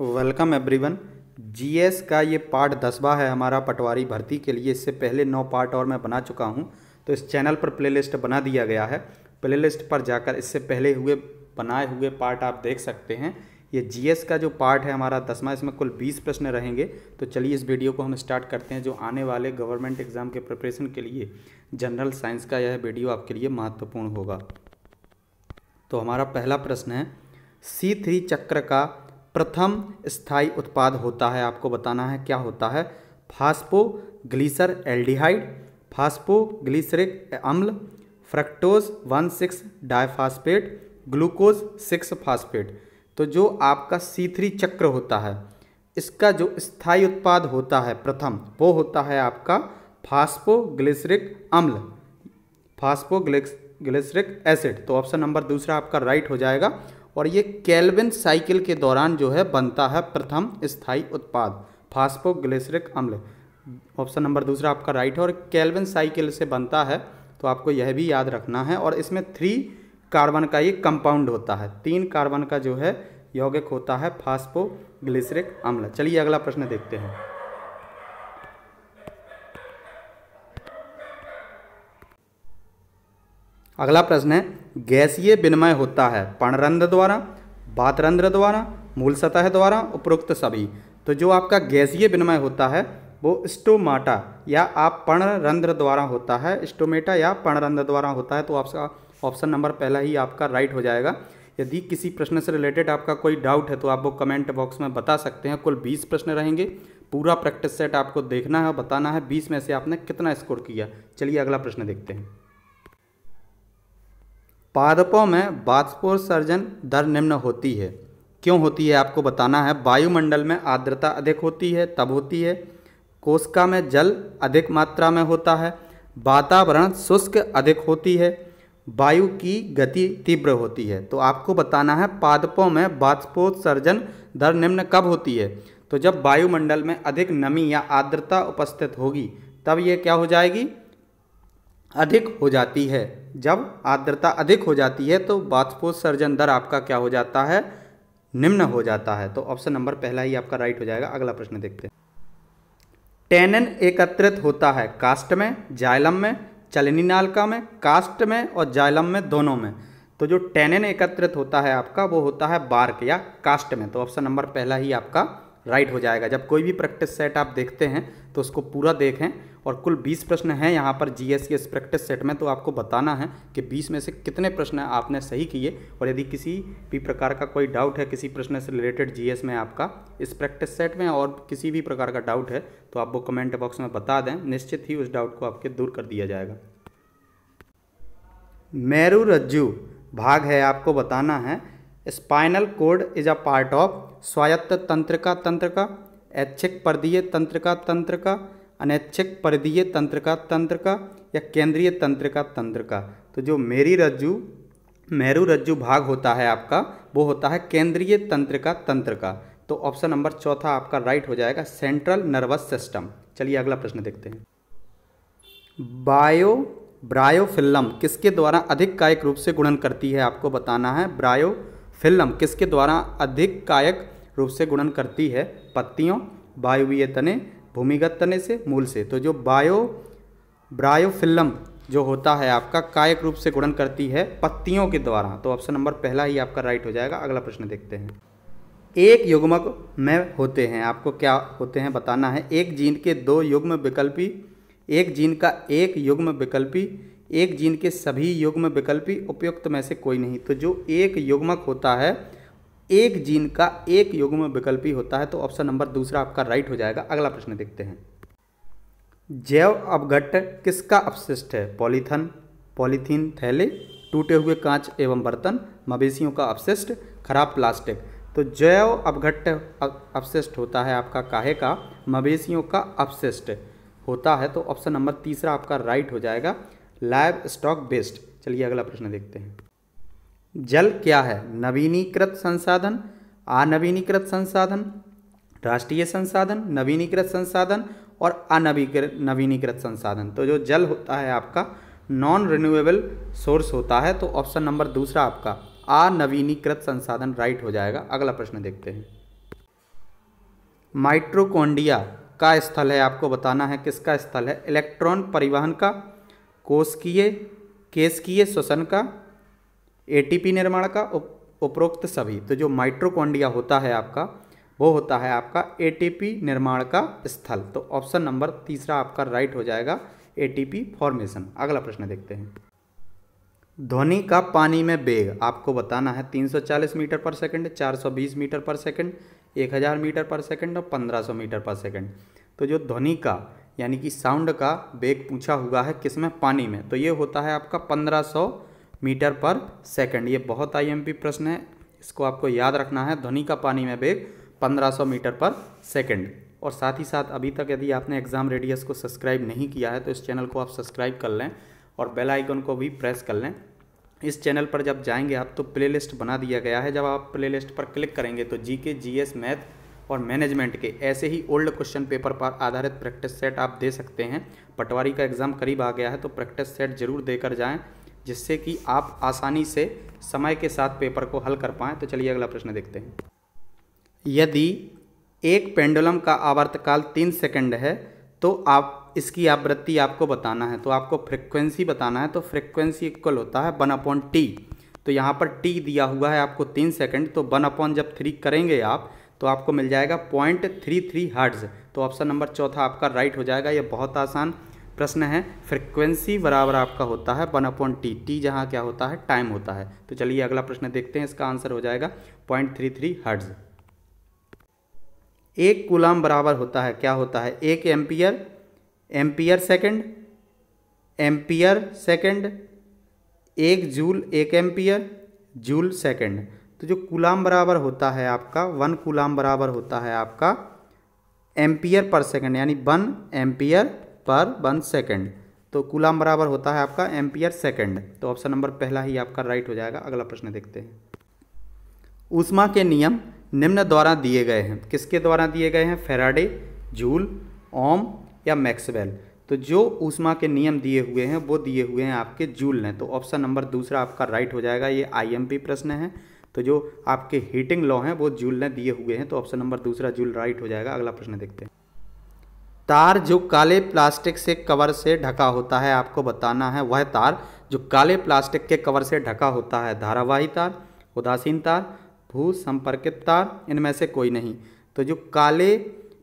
welcome everyone GS का ये part दसवा है हमारा पटवारी भर्ती के लिए इससे पहले नौ पार्ट और मैं बना चुका हूँ तो इस चैनल पर प्लेलिस्ट बना दिया गया है प्लेलिस्ट पर जाकर इससे पहले हुए बनाए हुए पार्ट आप देख सकते हैं ये जीएस का जो पार्ट है हमारा दसवा इसमें कुल बीस प्रश्न रहेंगे तो चलिए इस वीडियो को हम स्टार्ट करते हैं जो आने वाले गवर्नमेंट एग्ज़ाम के प्रिपरेशन के लिए जनरल साइंस का यह वीडियो आपके लिए महत्वपूर्ण होगा तो हमारा पहला प्रश्न है सी थ्री चक्र का प्रथम स्थायी उत्पाद होता है आपको बताना है क्या होता है फास्फोग्लीसर एल्डिहाइड फास्फोग्लिसरिक अम्ल fructose one six diphosphate glucose six phosphate तो जो आपका सीथरी चक्र होता है इसका जो स्थायी उत्पाद होता है प्रथम वो होता है आपका फास्फोग्लिसरिक अम्ल फास्फोग्लिस ग्लिसरिक एसिड तो ऑप्शन नंबर दूसरा आपका राइट हो जाएगा और ये कैलविन साइकिल के दौरान जो है बनता है प्रथम स्थायी उत्पाद फास्फोग्लिसरिक अम्ल ऑप्शन नंबर दूसरा आपका राइट है और कैलविन साइकिल से बनता है तो आपको यह भी याद रखना है और इसमें थ्री कार्बन का ये कंपाउंड होता है तीन कार्बन का जो है यौगिक होता है फास्फोग्लिसरिक अम्ल चलिए अगला प्रश्न देखते हैं अगला प्रश्न है गैसीय विनिमय होता है पणरंध्र द्वारा बातरंध्र द्वारा मूल सतह द्वारा उपरोक्त सभी तो जो आपका गैसीय विनिमय होता है वो स्टोमाटा या आप पणरंध्र द्वारा होता है स्टोमेटा या पणरंध्र द्वारा होता है तो आपका ऑप्शन नंबर पहला ही आपका राइट हो जाएगा यदि किसी प्रश्न से रिलेटेड आपका कोई डाउट है तो आप वो कमेंट बॉक्स में बता सकते हैं कुल बीस प्रश्न रहेंगे पूरा प्रैक्टिस सेट आपको देखना है बताना है बीस में से आपने कितना स्कोर किया चलिए अगला प्रश्न देखते हैं पादपों में बाष्पोत्सर्जन दर निम्न होती है क्यों होती है आपको बताना है वायुमंडल में आर्द्रता अधिक होती है तब होती है कोशिका में जल अधिक मात्रा में होता है वातावरण शुष्क अधिक होती है वायु की गति तीव्र होती है तो आपको बताना है पादपों में बाष्पोत्सर्जन दर निम्न कब होती है तो जब वायुमंडल में अधिक नमी या आर्द्रता उपस्थित होगी तब ये क्या हो जाएगी अधिक हो जाती है जब आर्द्रता अधिक हो जाती है तो बाष्पोत्सर्जन दर आपका क्या हो जाता है निम्न हो जाता है तो ऑप्शन नंबर पहला ही आपका राइट हो जाएगा अगला प्रश्न देखते हैं टेनन एकत्रित होता है कास्ट में जाइलम में चलनी नालका में कास्ट में और जाइलम में दोनों में तो जो टेनन एकत्रित होता है आपका वो होता है बार्क या कास्ट में तो ऑप्शन नंबर पहला ही आपका राइट हो जाएगा जब कोई भी प्रैक्टिस सेट आप देखते हैं तो उसको पूरा देखें और कुल 20 प्रश्न हैं यहाँ पर जीएस के इस प्रैक्टिस सेट में तो आपको बताना है कि 20 में से कितने प्रश्न आपने सही किए और यदि किसी भी प्रकार का कोई डाउट है किसी प्रश्न से रिलेटेड जी में आपका इस प्रैक्टिस सेट में और किसी भी प्रकार का डाउट है तो आप वो कमेंट बॉक्स में बता दें निश्चित ही उस डाउट को आपके दूर कर दिया जाएगा मेरू रज्जू भाग है आपको बताना है spinal cord is a part of स्वायत्त तंत्र का तंत्र का ऐच्छिक पर्दीय तंत्र का तंत्र का अनैच्छिक परिधीय तंत्र का तंत्र का या केंद्रीय तंत्र का तंत्र का तो जो मेरी रज्जु मेरू रज्जु भाग होता है आपका वो होता है केंद्रीय तंत्र का तंत्र का तो ऑप्शन नंबर चौथा आपका राइट हो जाएगा सेंट्रल नर्वस सिस्टम चलिए अगला प्रश्न देखते हैं बायो ब्रायोफिल्लम किसके द्वारा अधिक कायक रूप से गुणन करती है आपको बताना है ब्रायोफिल्लम किसके द्वारा अधिक कायक रूप से गुणन करती है पत्तियों वायुवीय तने भूमिगत तने से मूल से तो जो बायो ब्रायोफिल्म जो होता है आपका कायक रूप से गुणन करती है पत्तियों के द्वारा तो ऑप्शन नंबर पहला ही आपका राइट हो जाएगा अगला प्रश्न देखते हैं एक युग्मक में होते हैं आपको क्या होते हैं बताना है एक जीन के दो युग्म विकल्पी एक जीन का एक युग्म विकल्पी एक जीन के सभी युग्म विकल्पी उपयुक्त में से कोई नहीं तो जो एक युग्मक होता है एक जीन का एक युग्म विकल्पी होता है तो ऑप्शन नंबर दूसरा आपका राइट हो जाएगा अगला प्रश्न देखते हैं जैव अवघट किसका अपशिष्ट है पॉलीथन पॉलीथीन थैले टूटे हुए कांच एवं बर्तन मवेशियों का अपशिष्ट खराब प्लास्टिक तो जैव अपघट्ट अपशिष्ट होता है आपका काहे का मवेशियों का अपशिष्ट होता है तो ऑप्शन नंबर तीसरा आपका राइट हो जाएगा लाइव स्टॉक बेस्ड चलिए अगला प्रश्न देखते हैं जल क्या है नवीनीकृत संसाधन अनवीनीकृत संसाधन राष्ट्रीय संसाधन नवीनीकृत संसाधन और अनवीकृत नवीनीकृत संसाधन तो जो जल होता है आपका नॉन रिन्यूएबल सोर्स होता है तो ऑप्शन नंबर दूसरा आपका अनवीनीकृत संसाधन राइट हो जाएगा अगला प्रश्न देखते हैं माइट्रोकोंडिया का स्थल है आपको बताना है किसका स्थल है इलेक्ट्रॉन परिवहन का कोशिकीय केशकीय श्वसन का एटीपी निर्माण का उप, उपरोक्त सभी तो जो माइट्रोकॉन्डिया होता है आपका वो होता है आपका एटीपी निर्माण का स्थल तो ऑप्शन नंबर तीसरा आपका राइट हो जाएगा एटीपी फॉर्मेशन अगला प्रश्न देखते हैं ध्वनि का पानी में बेग आपको बताना है 340 मीटर पर सेकंड 420 मीटर पर सेकंड 1000 मीटर पर सेकंड और 1500 मीटर पर सेकंड तो जो ध्वनि का यानी कि साउंड का बेग पूछा हुआ है किस में पानी में तो ये होता है आपका 1500 मीटर पर सेकंड ये बहुत आईएमपी प्रश्न है इसको आपको याद रखना है ध्वनि का पानी में वेग 1500 मीटर पर सेकंड और साथ ही साथ अभी तक यदि आपने एग्ज़ाम रेडियस को सब्सक्राइब नहीं किया है तो इस चैनल को आप सब्सक्राइब कर लें और बेल आइकन को भी प्रेस कर लें इस चैनल पर जब जाएंगे आप तो प्लेलिस्ट बना दिया गया है जब आप प्लेलिस्ट पर क्लिक करेंगे तो G K G S math और मैनेजमेंट के ऐसे ही ओल्ड क्वेश्चन पेपर पर आधारित प्रैक्टिस सेट आप दे सकते हैं पटवारी का एग्ज़ाम करीब आ गया है तो प्रैक्टिस सेट ज़रूर देकर जाएँ जिससे कि आप आसानी से समय के साथ पेपर को हल कर पाएँ तो चलिए अगला प्रश्न देखते हैं यदि एक पेंडुलम का आवर्तकाल तीन सेकंड है तो आप इसकी आवृत्ति आपको बताना है तो आपको फ्रिक्वेंसी बताना है तो फ्रिक्वेंसी इक्वल होता है वन अपॉन टी तो यहाँ पर टी दिया हुआ है आपको तीन सेकंड तो वन अपॉन जब थ्री करेंगे आप तो आपको मिल जाएगा पॉइंट थ्री थ्री हर्ट्ज़ तो ऑप्शन नंबर चौथा आपका राइट हो जाएगा ये बहुत आसान प्रश्न है फ्रिक्वेंसी बराबर आपका होता है वन अपॉन टी टी जहाँ क्या होता है टाइम होता है तो चलिए अगला प्रश्न देखते हैं इसका आंसर हो जाएगा पॉइंट थ्री थ्री हर्ट्ज एक कुलाम बराबर होता है क्या होता है एक ampere ampere second ampere second एक जूल एक एम्पियर जूल सेकेंड तो जो कुलाम बराबर होता है आपका वन गुलाम बराबर होता है आपका एम्पियर पर सेकेंड यानी वन एम्पियर पर वन सेकेंड तो कूलाम बराबर होता है आपका एम्पियर सेकेंड तो ऑप्शन नंबर पहला ही आपका राइट हो जाएगा अगला प्रश्न देखते हैं ऊष्मा के नियम निम्न द्वारा दिए गए हैं किसके द्वारा दिए गए हैं फेराडे जूल ओम या मैक्सवेल तो जो ऊष्मा के नियम दिए हुए हैं वो दिए हुए हैं आपके जूल ने तो ऑप्शन नंबर दूसरा आपका राइट हो जाएगा ये आईएमपी प्रश्न है तो जो आपके हीटिंग लॉ हैं वो जूल ने दिए हुए हैं तो ऑप्शन नंबर दूसरा जूल राइट हो जाएगा अगला प्रश्न देखते हैं तार जो काले प्लास्टिक से कवर से ढका होता है आपको बताना है वह तार जो काले प्लास्टिक के कवर से ढका होता है धारावाही तार उदासीन तार भू संपर्कित तार इनमें से कोई नहीं तो जो काले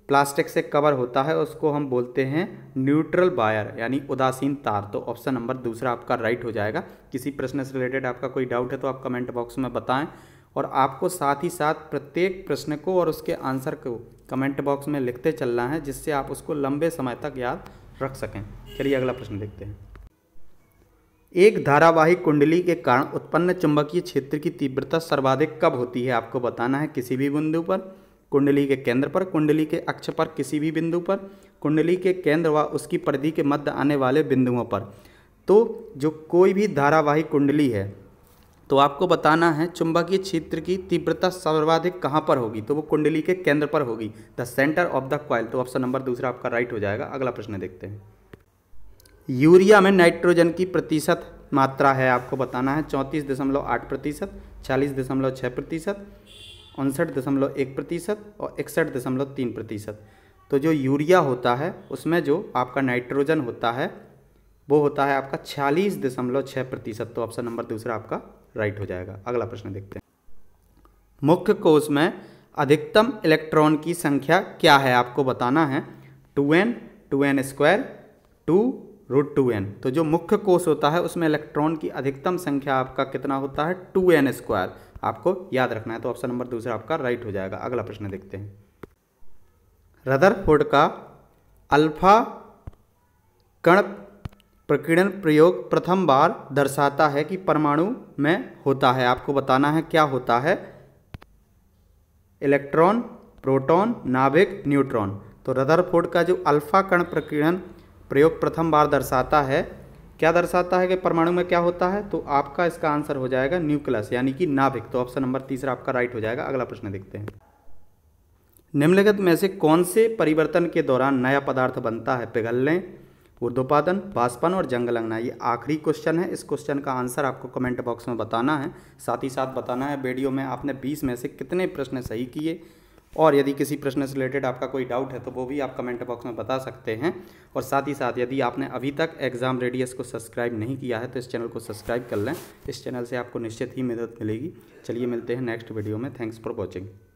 प्लास्टिक से कवर होता है उसको हम बोलते हैं न्यूट्रल वायर यानी उदासीन तार तो ऑप्शन नंबर दूसरा आपका राइट हो जाएगा किसी प्रश्न से रिलेटेड आपका कोई डाउट है तो आप कमेंट बॉक्स में बताएं और आपको साथ ही साथ प्रत्येक प्रश्न को और उसके आंसर को कमेंट बॉक्स में लिखते चलना है जिससे आप उसको लंबे समय तक याद रख सकें चलिए अगला प्रश्न देखते हैं एक धारावाहिक कुंडली के कारण उत्पन्न चुंबकीय क्षेत्र की तीव्रता सर्वाधिक कब होती है आपको बताना है किसी भी बिंदु पर कुंडली के केंद्र पर कुंडली के अक्ष पर किसी भी बिंदु पर कुंडली के केंद्र व उसकी परिधि के मध्य आने वाले बिंदुओं पर तो जो कोई भी धारावाहिक कुंडली है तो आपको बताना है चुंबकीय क्षेत्र की तीव्रता सर्वाधिक कहाँ पर होगी तो वो कुंडली के केंद्र पर होगी the centre of the coil तो ऑप्शन नंबर दूसरा आपका राइट हो जाएगा अगला प्रश्न देखते हैं यूरिया में नाइट्रोजन की प्रतिशत मात्रा है आपको बताना है चौंतीस दशमलव आठ प्रतिशत चालीस दशमलव छः प्रतिशत उनसठ दशमलव एक प्रतिशत और इकसठ दशमलव तीन प्रतिशत तो जो यूरिया होता है उसमें जो आपका नाइट्रोजन होता है वो होता है आपका छियालीस दशमलव छः प्रतिशत तो ऑप्शन नंबर दूसरा आपका राइट हो जाएगा अगला प्रश्न देखते हैं मुख्य कोष में अधिकतम इलेक्ट्रॉन की संख्या क्या है आपको बताना है two n two n square two root two n तो जो मुख्य कोष होता है उसमें इलेक्ट्रॉन की अधिकतम संख्या आपका कितना होता है टू एन स्क्वायर आपको याद रखना है तो ऑप्शन नंबर दूसरा आपका राइट हो जाएगा अगला प्रश्न देखते हैं रदरफोर्ड का अल्फा कण प्रकीर्णन प्रयोग प्रथम बार दर्शाता है कि परमाणु में होता है आपको बताना है क्या होता है इलेक्ट्रॉन प्रोटॉन नाभिक न्यूट्रॉन तो रदरफोर्ड का जो अल्फा कण प्रकीर्णन प्रयोग प्रथम बार दर्शाता है क्या दर्शाता है कि परमाणु में क्या होता है तो आपका इसका आंसर हो जाएगा न्यूक्लियस यानी कि नाभिक तो ऑप्शन नंबर तीसरा आपका राइट हो जाएगा अगला प्रश्न देखते हैं निम्नलिखित में से कौन से परिवर्तन के दौरान नया पदार्थ बनता है पिघलने उर्दोपादन बाष्पन और जंग लगना ये आखिरी क्वेश्चन है इस क्वेश्चन का आंसर आपको कमेंट बॉक्स में बताना है साथ ही साथ बताना है वीडियो में आपने 20 में से कितने प्रश्न सही किए और यदि किसी प्रश्न से रिलेटेड आपका कोई डाउट है तो वो भी आप कमेंट बॉक्स में बता सकते हैं और साथ ही साथ यदि आपने अभी तक एग्ज़ाम रेडियस को सब्सक्राइब नहीं किया है तो इस चैनल को सब्सक्राइब कर लें इस चैनल से आपको निश्चित ही मदद मिलेगी चलिए मिलते हैं नेक्स्ट वीडियो में थैंक्स फॉर वॉचिंग